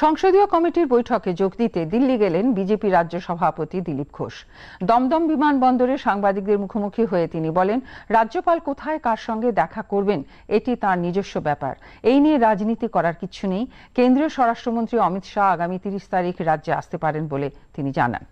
সংসদীয় কমিটির বৈঠকে যোগ দিতে দিল্লি গেলেন বিজেপি রাজ্য সভাপতি দিলীপ ঘোষ দমদম বিমানবন্দরে সাংবাদিকদের মুখোমুখি হয়ে তিনি বলেন রাজ্যপাল কোথায় কার সঙ্গে দেখা করবেন এটি তার নিজস্ব ব্যাপার এই নিয়ে রাজনীতি করার কিছু নেই কেন্দ্রীয় স্বরাষ্ট্রমন্ত্রী অমিত শাহ আগামী তিরিশ তারিখ রাজ্যে আসতে পারেন বলে তিনি জানান